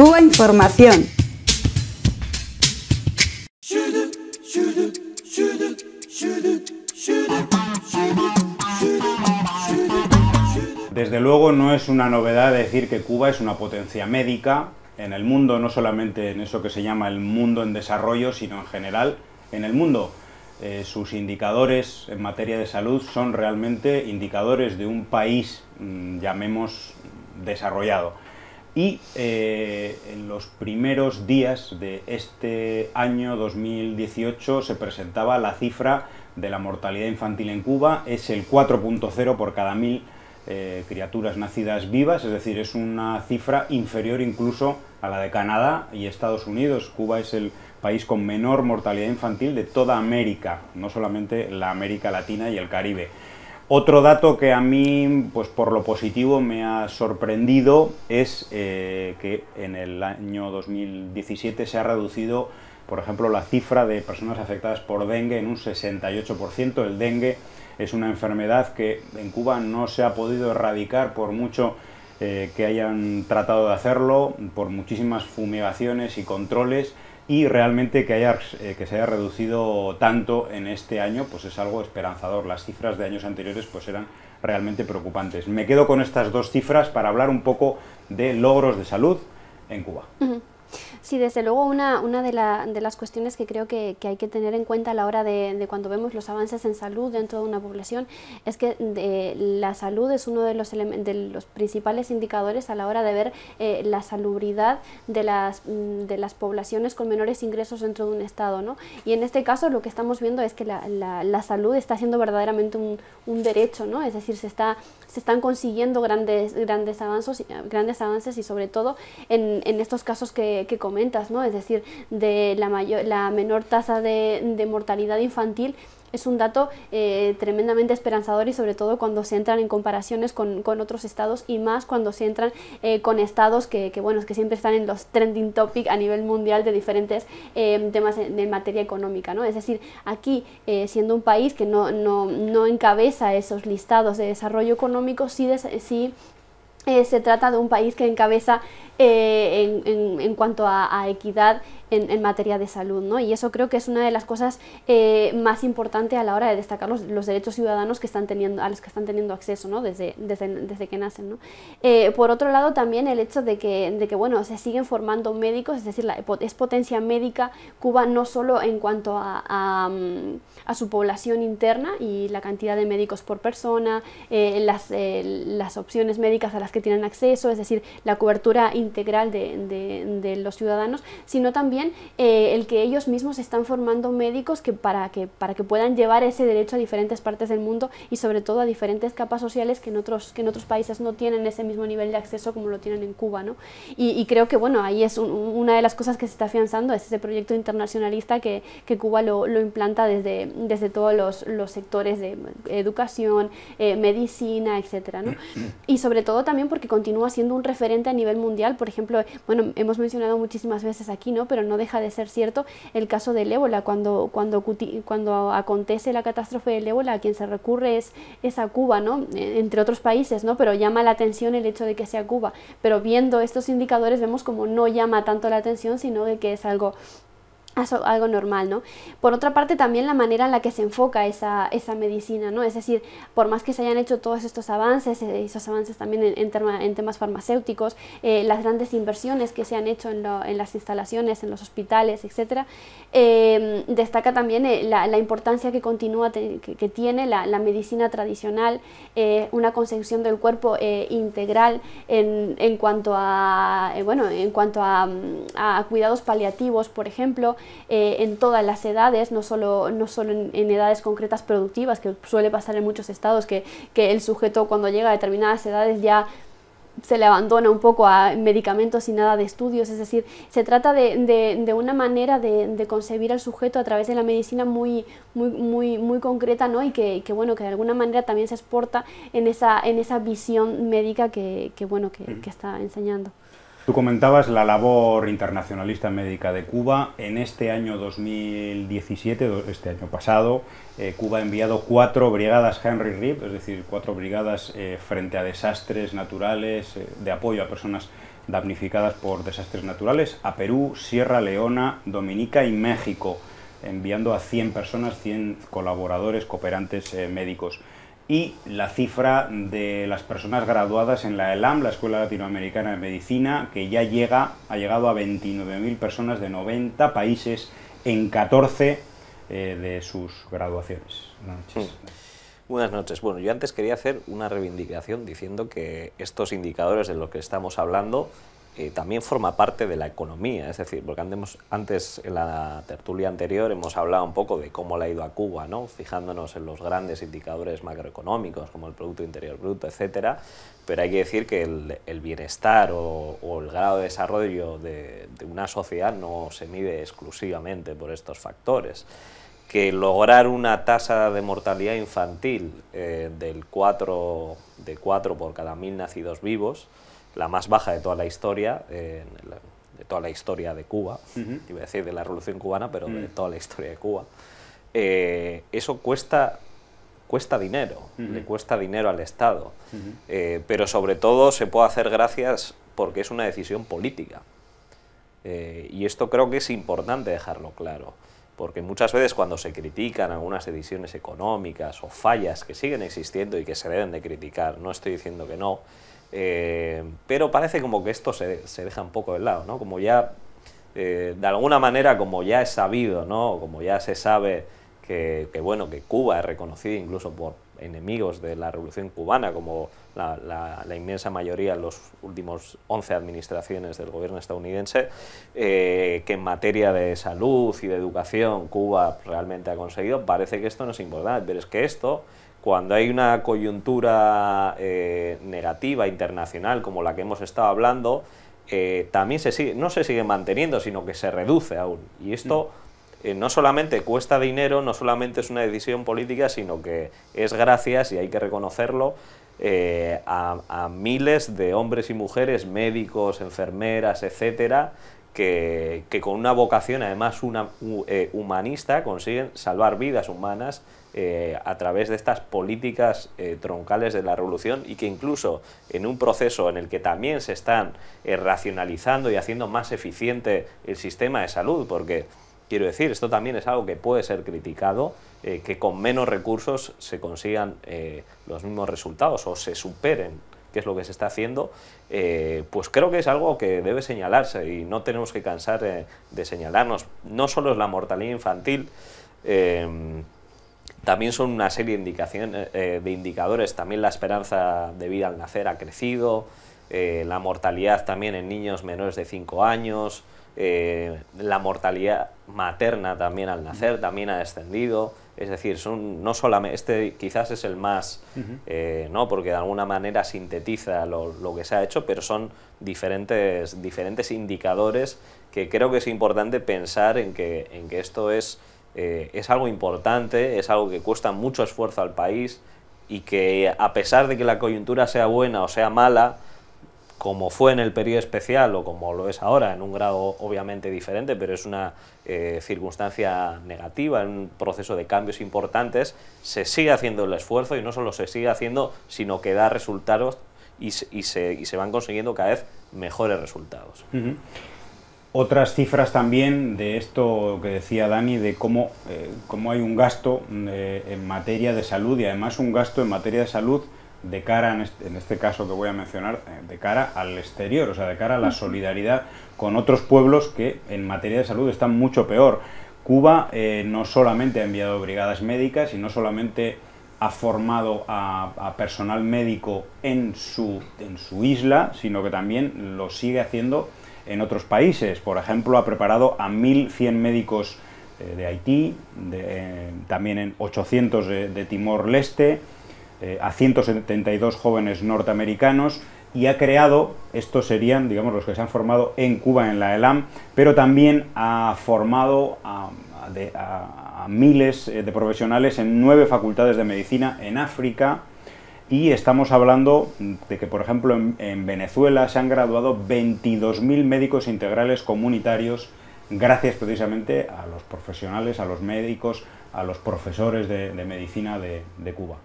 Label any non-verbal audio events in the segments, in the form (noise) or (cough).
Cuba Información. Desde luego no es una novedad decir que Cuba es una potencia médica en el mundo, no solamente en eso que se llama el mundo en desarrollo, sino en general en el mundo. Eh, sus indicadores en materia de salud son realmente indicadores de un país, mm, llamemos, desarrollado. Y eh, en los primeros días de este año 2018 se presentaba la cifra de la mortalidad infantil en Cuba, es el 4.0 por cada mil eh, criaturas nacidas vivas, es decir, es una cifra inferior incluso a la de Canadá y Estados Unidos. Cuba es el país con menor mortalidad infantil de toda América, no solamente la América Latina y el Caribe. Otro dato que a mí, pues por lo positivo, me ha sorprendido es eh, que en el año 2017 se ha reducido, por ejemplo, la cifra de personas afectadas por dengue en un 68%. El dengue es una enfermedad que en Cuba no se ha podido erradicar por mucho eh, que hayan tratado de hacerlo, por muchísimas fumigaciones y controles y realmente que, haya, eh, que se haya reducido tanto en este año pues es algo esperanzador. Las cifras de años anteriores pues eran realmente preocupantes. Me quedo con estas dos cifras para hablar un poco de logros de salud en Cuba. Sí, desde luego una, una de, las cuestiones que creo que, hay que tener en cuenta a la hora de, cuando vemos los avances en salud dentro de una población es que la salud es uno de los, principales indicadores a la hora de ver eh, la salubridad de las, mm, de las poblaciones con menores ingresos dentro de un Estado. Y en este caso lo que estamos viendo es que la, salud está siendo verdaderamente un, derecho, ¿no? es decir, se, está, se están consiguiendo grandes, grandes, avances, grandes avances y sobre todo en, estos casos que, que ¿no? Es decir, de la, la menor tasa de, mortalidad infantil es un dato eh, tremendamente esperanzador y sobre todo cuando se entran en comparaciones con, otros estados y más cuando se entran eh, con estados que, que siempre están en los trending topic a nivel mundial de diferentes eh, temas en, materia económica. ¿no? Es decir, aquí siendo un país que no, no, encabeza esos listados de desarrollo económico, sí eh, se trata de un país que encabeza eh, en, cuanto a, equidad en, materia de salud, ¿no? Y eso creo que es una de las cosas eh, más importantes a la hora de destacar los, derechos ciudadanos que están teniendo, a los que están teniendo acceso, Desde, desde, que nacen, por otro lado, también el hecho de que, bueno, se siguen formando médicos, es decir, es potencia médica Cuba no solo en cuanto a, su población interna y la cantidad de médicos por persona, las, las opciones médicas a las que tienen acceso, es decir, la cobertura integral de, los ciudadanos, sino también eh, el que ellos mismos están formando médicos que para, que para que puedan llevar ese derecho a diferentes partes del mundo y sobre todo a diferentes capas sociales que en otros, que en otros países no tienen ese mismo nivel de acceso como lo tienen en Cuba. ¿no? Y, creo que bueno, ahí es una de las cosas que se está afianzando, es ese proyecto internacionalista que, Cuba lo, implanta desde, desde todos los, sectores de educación, eh, medicina, etcétera, (clears throat) Y sobre todo también también porque continúa siendo un referente a nivel mundial. Por ejemplo, bueno, hemos mencionado muchísimas veces aquí, ¿no? Pero no deja de ser cierto el caso del ébola. Cuando, cuando, cuando acontece la catástrofe del ébola, a quien se recurre es, a Cuba, ¿no? E, entre otros países, ¿no? Pero llama la atención el hecho de que sea Cuba. Pero viendo estos indicadores vemos como no llama tanto la atención, sino de que es algo algo normal, ¿no? Por otra parte, también la manera en la que se enfoca esa, esa, medicina, ¿no? Es decir, por más que se hayan hecho todos estos avances, eh, esos avances también en, temas farmacéuticos, eh, las grandes inversiones que se han hecho en, las instalaciones, en los hospitales, etcétera... Em, destaca también eh, la, importancia que continúa, que, tiene la, medicina tradicional, una concepción del cuerpo integral en, cuanto a, en cuanto a cuidados paliativos, por ejemplo, eh, en todas las edades, no solo, no solo en, edades concretas productivas, que suele pasar en muchos estados, que, el sujeto cuando llega a determinadas edades ya se le abandona un poco a medicamentos y nada de estudios, es decir, se trata de, una manera de, concebir al sujeto a través de la medicina muy, muy, muy, muy concreta y que, que, bueno, que de alguna manera también se exporta en esa, en esa visión médica que, bueno, que está enseñando. Tú comentabas la labor internacionalista médica de Cuba. En este año 2017, este año pasado, eh, Cuba ha enviado cuatro brigadas Henry Reeve, es decir, cuatro brigadas eh, frente a desastres naturales, eh, de apoyo a personas damnificadas por desastres naturales, a Perú, Sierra Leona, Dominica y México, enviando a 100 personas, 100 colaboradores, cooperantes médicos y la cifra de las personas graduadas en la ELAM, la Escuela Latinoamericana de Medicina, que ya llega, ha llegado a 29.000 personas de 90 países en 14 eh, de sus graduaciones. Buenas noches. Hmm. Buenas noches. Bueno, yo antes quería hacer una reivindicación diciendo que estos indicadores de los que estamos hablando eh, también forma parte de la economía, es decir, porque antes, antes en la tertulia anterior hemos hablado un poco de cómo le ha ido a Cuba, fijándonos en los grandes indicadores macroeconómicos como el Producto Interior Bruto, etcétera, pero hay que decir que el, bienestar o, el grado de desarrollo de, una sociedad no se mide exclusivamente por estos factores que lograr una tasa de mortalidad infantil eh, del 4, de 4 por cada mil nacidos vivos la más baja de toda la historia, de toda la historia de Cuba, iba a decir de la Revolución Cubana, pero de mm. toda la historia de Cuba. Eh, eso cuesta, cuesta dinero, le cuesta dinero al Estado, eh, pero sobre todo se puede hacer gracias porque es una decisión política. Eh, y esto creo que es importante dejarlo claro porque muchas veces cuando se critican algunas decisiones económicas o fallas que siguen existiendo y que se deben de criticar, no estoy diciendo que no, eh, pero parece como que esto se, deja un poco de lado, ¿no? Como ya, eh, de alguna manera, como ya es sabido, ¿no? Como ya se sabe que, bueno, que Cuba es reconocida incluso por enemigos de la revolución cubana, como la, inmensa mayoría de los últimos 11 administraciones del gobierno estadounidense, eh, que en materia de salud y de educación Cuba realmente ha conseguido, parece que esto no es importante, pero es que esto cuando hay una coyuntura eh, negativa internacional como la que hemos estado hablando, eh, también se no se sigue manteniendo, sino que se reduce aún. Y esto mm. eh, no solamente cuesta dinero, no solamente es una decisión política, sino que es gracias, y hay que reconocerlo, a, a miles de hombres y mujeres, médicos, enfermeras, etcétera, que, con una vocación además una, eh, humanista consiguen salvar vidas humanas eh, a través de estas políticas eh, troncales de la revolución y que incluso en un proceso en el que también se están racionalizando y haciendo más eficiente el sistema de salud, porque quiero decir, esto también es algo que puede ser criticado, que con menos recursos se consigan los mismos resultados o se superen ¿Qué es lo que se está haciendo, eh, pues creo que es algo que debe señalarse y no tenemos que cansar de señalarnos. No solo es la mortalidad infantil, eh, también son una serie de, eh, de indicadores, también la esperanza de vida al nacer ha crecido, la mortalidad también en niños menores de 5 años, la mortalidad materna también al nacer también ha descendido, es decir, son no solamente, este quizás es el más, eh, ¿no? porque de alguna manera sintetiza lo, que se ha hecho, pero son diferentes, diferentes indicadores que creo que es importante pensar en que, esto eh, es algo importante, es algo que cuesta mucho esfuerzo al país y que a pesar de que la coyuntura sea buena o sea mala, como fue en el periodo especial o como lo es ahora, en un grado obviamente diferente, pero es una eh, circunstancia negativa, en un proceso de cambios importantes, se sigue haciendo el esfuerzo y no solo se sigue haciendo, sino que da resultados y, se, van consiguiendo cada vez mejores resultados. Otras cifras también de esto que decía Dani, de cómo, eh, hay un gasto eh, en materia de salud y además un gasto en materia de salud de cara, este, en este, caso que voy a mencionar, eh, de cara al exterior, o sea, de cara a la solidaridad con otros pueblos que en materia de salud están mucho peor. Cuba eh, no solamente ha enviado brigadas médicas y no solamente ha formado a, personal médico en su, isla, sino que también lo sigue haciendo en otros países. Por ejemplo, ha preparado a 1.100 médicos eh, de Haití, también en 800 de Timor-Leste, eh, a 172 jóvenes norteamericanos y ha creado, estos serían, digamos, los que se han formado en Cuba, en la ELAM, pero también ha formado a, miles eh, de profesionales en nueve facultades de medicina en África, y estamos hablando de que, por ejemplo, en, en Venezuela se han graduado 22.000 médicos integrales comunitarios gracias precisamente a los profesionales, a los médicos, a los profesores de, medicina de, Cuba.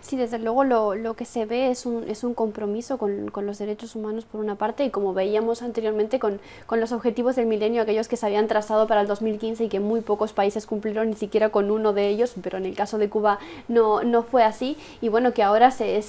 Sí, desde luego lo, que se ve es un, compromiso con, los derechos humanos por una parte y como veíamos anteriormente con, los objetivos del milenio, aquellos que se habían trazado para el 2015 y que muy pocos países cumplieron, ni siquiera con uno de ellos, pero en el caso de Cuba no, fue así y bueno, que ahora se,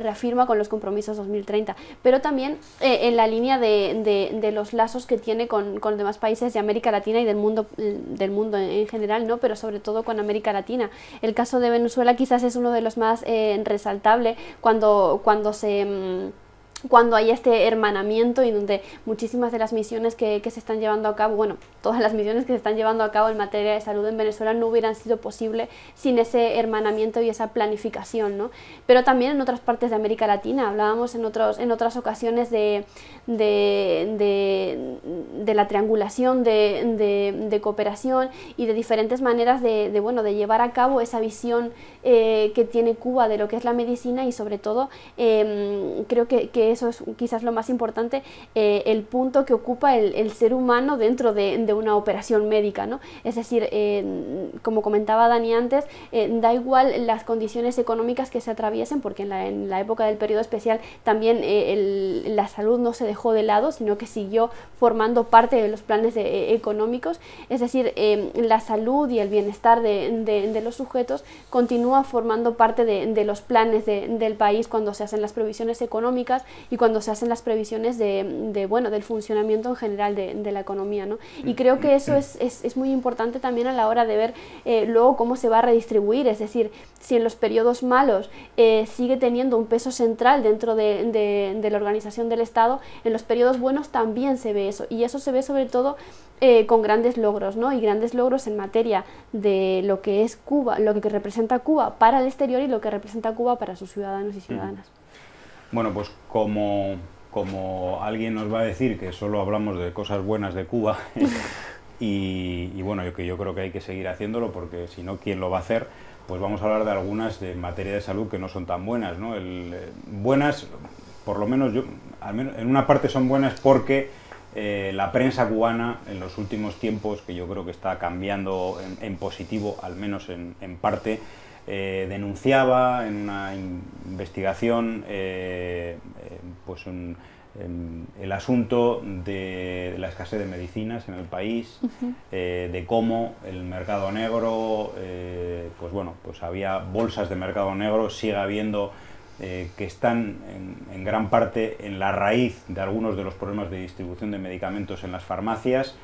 reafirma con los compromisos 2030, pero también eh, en la línea de, los lazos que tiene con, con demás países de América Latina y del mundo, del mundo en general, ¿no? pero sobre todo todo con América Latina. El caso de Venezuela quizás es uno de los más eh, resaltables cuando, cuando se... Mm, cuando hay este hermanamiento y donde muchísimas de las misiones que, se están llevando a cabo, bueno, todas las misiones que se están llevando a cabo en materia de salud en Venezuela no hubieran sido posible sin ese hermanamiento y esa planificación, ¿no? Pero también en otras partes de América Latina, hablábamos en, otros, en otras ocasiones de, de, la triangulación de, cooperación y de diferentes maneras de, bueno, de llevar a cabo esa visión eh, que tiene Cuba de lo que es la medicina y sobre todo em, creo que es eso es quizás lo más importante, eh, el punto que ocupa el, ser humano dentro de, una operación médica, ¿no? Es decir, eh, como comentaba Dani antes, eh, da igual las condiciones económicas que se atraviesen, porque en la, época del periodo especial también la salud no se dejó de lado, sino que siguió formando parte de los planes económicos, es decir, la salud y el bienestar de, de, los sujetos continúa formando parte de, los planes del país cuando se hacen las provisiones económicas y cuando se hacen las previsiones de, bueno, del funcionamiento en general de, la economía. ¿no? Y creo que eso es, es, muy importante también a la hora de ver eh, luego cómo se va a redistribuir, es decir, si en los periodos malos eh, sigue teniendo un peso central dentro de, la organización del Estado, en los periodos buenos también se ve eso, y eso se ve sobre todo eh, con grandes logros, ¿no? y grandes logros en materia de lo que es Cuba, lo que representa Cuba para el exterior y lo que representa Cuba para sus ciudadanos y ciudadanas. Bueno, pues como, alguien nos va a decir que solo hablamos de cosas buenas de Cuba, (laughs) y, bueno, yo, que yo creo que hay que seguir haciéndolo porque si no, ¿quién lo va a hacer? Pues vamos a hablar de algunas de materia de salud que no son tan buenas, ¿no? Eh, buenas, por lo menos yo, al menos en una parte son buenas porque eh, la prensa cubana en los últimos tiempos, que yo creo que está cambiando en, en positivo, al menos en, en parte, eh, denunciaba en una investigación eh, eh, pues em, el asunto de, la escasez de medicinas en el país, de cómo el mercado negro, pues bueno, pues había bolsas de mercado negro, sigue habiendo, que están en, gran parte en la raíz de algunos de los problemas de distribución de medicamentos en las farmacias.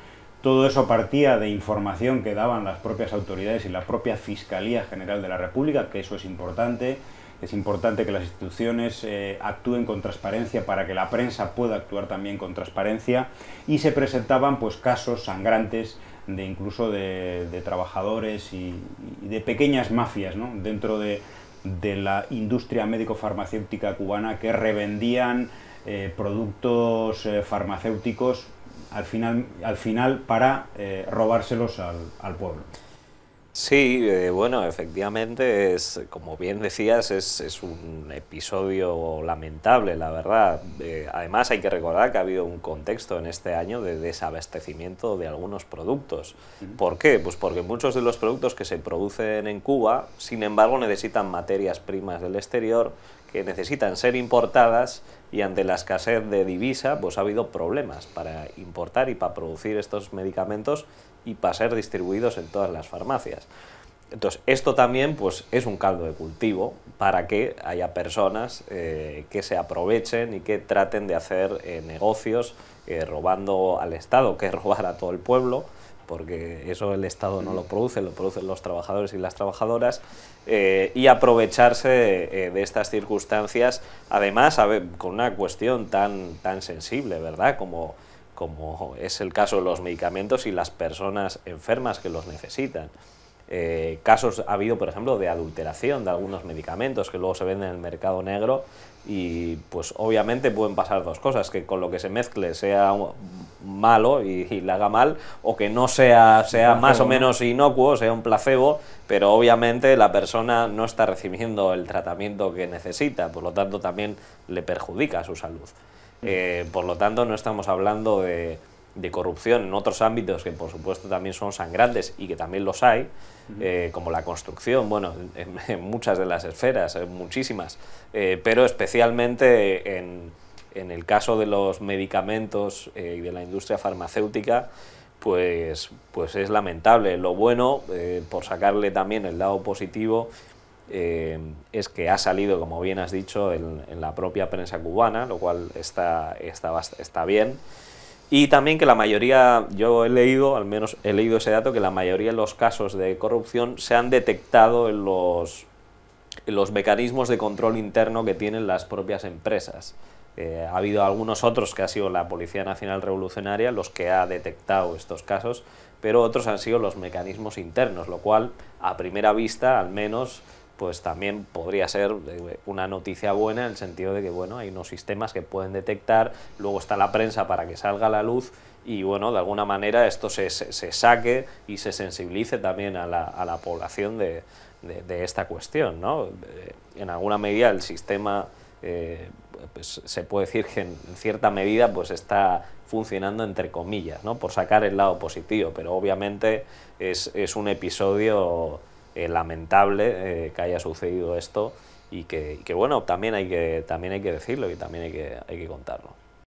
Todo eso partía de información que daban las propias autoridades y la propia Fiscalía General de la República, que eso es importante. Es importante que las instituciones eh, actúen con transparencia para que la prensa pueda actuar también con transparencia. Y se presentaban pues, casos sangrantes de incluso de, trabajadores y, de pequeñas mafias dentro de, la industria médico-farmacéutica cubana que revendían eh, productos eh, farmacéuticos al final, al final para eh, robárselos al, al, pueblo. Sí, eh, bueno, efectivamente, es, como bien decías, es, es un episodio lamentable, la verdad. Eh, además, hay que recordar que ha habido un contexto en este año de desabastecimiento de algunos productos. ¿Por qué? Pues porque muchos de los productos que se producen en Cuba, sin embargo, necesitan materias primas del exterior que necesitan ser importadas y ante la escasez de divisa pues, ha habido problemas para importar y para producir estos medicamentos y para ser distribuidos en todas las farmacias. Entonces, esto también pues, es un caldo de cultivo para que haya personas eh, que se aprovechen y que traten de hacer eh, negocios eh, robando al Estado, que es (laughs) robar a todo el pueblo, porque eso el Estado no lo produce, lo producen los trabajadores y las trabajadoras, eh, y aprovecharse eh, de, estas circunstancias, además con una cuestión tan, sensible, ¿verdad? como es el caso de los medicamentos y las personas enfermas que los necesitan. Eh, casos ha habido, por ejemplo, de adulteración de algunos medicamentos que luego se venden en el mercado negro y pues obviamente pueden pasar dos cosas, que con lo que se mezcle sea malo y, le haga mal o que no sea, sea más o menos inocuo, sea un placebo, pero obviamente la persona no está recibiendo el tratamiento que necesita, por lo tanto también le perjudica su salud. Mm. Eh, por lo tanto no estamos hablando de de corrupción en otros ámbitos que por supuesto también son sangrantes y que también los hay, eh, como la construcción, bueno, en, muchas de las esferas, muchísimas, eh, pero especialmente en, en, el caso de los medicamentos eh, y de la industria farmacéutica, pues, pues es lamentable. Lo bueno, por sacarle también el lado positivo, es que ha salido, como bien has dicho, en, en, la propia prensa cubana, lo cual está, está, está bien. Y también que la mayoría, yo he leído, al menos he leído ese dato, que la mayoría de los casos de corrupción se han detectado en los, los mecanismos de control interno que tienen las propias empresas. Eh, ha habido algunos otros que ha sido la Policía Nacional Revolucionaria los que ha detectado estos casos, pero otros han sido los mecanismos internos, lo cual a primera vista al menos pues también podría ser eh, una noticia buena en el sentido de que bueno, hay unos sistemas que pueden detectar, luego está la prensa para que salga a la luz y bueno, de alguna manera esto se, saque y se sensibilice también a la, población de, esta cuestión. Eh, en alguna medida el sistema... Eh, pues se puede decir que en cierta medida pues está funcionando entre comillas, ¿no? por sacar el lado positivo, pero obviamente es, es un episodio eh, lamentable eh, que haya sucedido esto y que, y que, bueno, también hay que, también hay que decirlo y también hay que, hay que contarlo.